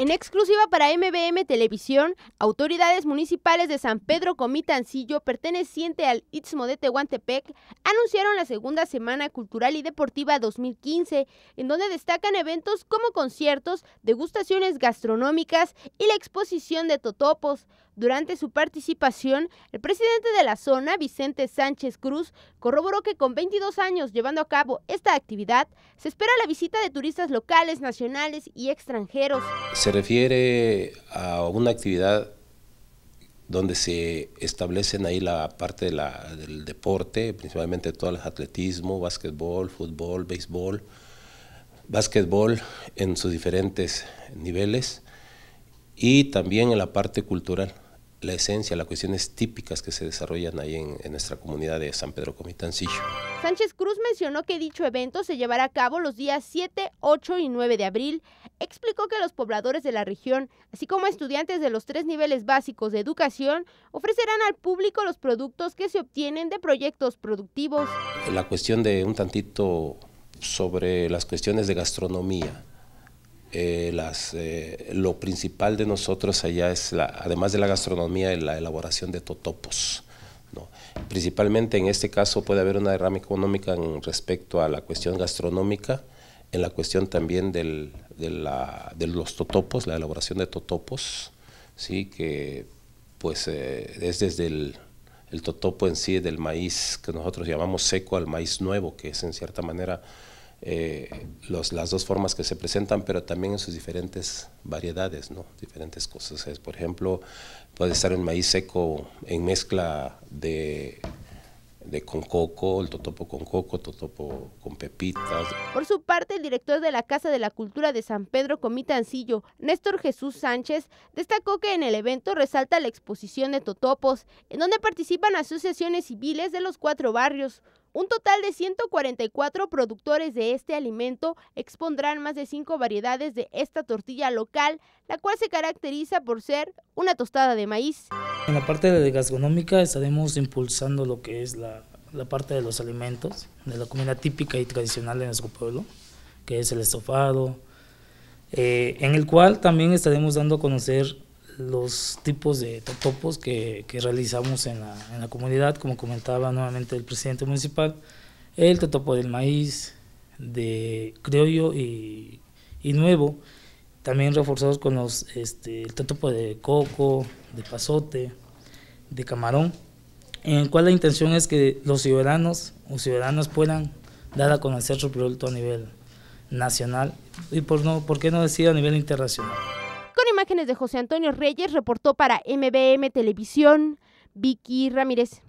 En exclusiva para MBM Televisión, autoridades municipales de San Pedro Comitancillo, perteneciente al Istmo de Tehuantepec, anunciaron la segunda Semana Cultural y Deportiva 2015, en donde destacan eventos como conciertos, degustaciones gastronómicas y la exposición de totopos. Durante su participación, el presidente de la zona, Vicente Sánchez Cruz, corroboró que con 22 años llevando a cabo esta actividad, se espera la visita de turistas locales, nacionales y extranjeros. Se refiere a una actividad donde se establecen ahí la parte del deporte, principalmente todo el atletismo, básquetbol, fútbol, béisbol, básquetbol en sus diferentes niveles y también en la parte cultural la esencia, las cuestiones típicas que se desarrollan ahí en, nuestra comunidad de San Pedro Comitancillo. Sánchez Cruz mencionó que dicho evento se llevará a cabo los días 7, 8 y 9 de abril. Explicó que los pobladores de la región, así como estudiantes de los tres niveles básicos de educación, ofrecerán al público los productos que se obtienen de proyectos productivos. La cuestión de un tantito sobre las cuestiones de gastronomía eh, las, eh, lo principal de nosotros allá es, la, además de la gastronomía, la elaboración de totopos. Principalmente en este caso puede haber una derrama económica en respecto a la cuestión gastronómica, en la cuestión también de, de, los totopos, la elaboración de totopos, ¿sí? que pues eh, es desde el, el totopo en sí, del maíz que nosotros llamamos seco al maíz nuevo, que es en cierta manera eh, las dos formas que se presentan, pero también en sus diferentes variedades, ¿no? diferentes cosas. por ejemplo, puede estar el maíz seco en mezcla de, de con coco, el totopo con coco, totopo con pepitas. Por su parte, el director de la Casa de la Cultura de San Pedro Comitancillo, Néstor Jesús Sánchez, destacó que en el evento resalta la exposición de totopos, en donde participan asociaciones civiles de los cuatro barrios, un total de 144 productores de este alimento expondrán más de cinco variedades de esta tortilla local, la cual se caracteriza por ser una tostada de maíz. En la parte de gastronómica estaremos impulsando lo que es la, parte de los alimentos, de la comida típica y tradicional de nuestro pueblo, que es el estofado, eh, en el cual también estaremos dando a conocer los tipos de topos que, realizamos en la, comunidad, como comentaba nuevamente el presidente municipal, el totopo del maíz, de criollo y, nuevo, también reforzados con los, este, el totopo de coco, de pasote, de camarón, en el cual la intención es que los ciudadanos o ciudadanas puedan dar a conocer su producto a nivel nacional y por, no, por qué no decir a nivel internacional de José Antonio Reyes reportó para MBM Televisión Vicky Ramírez.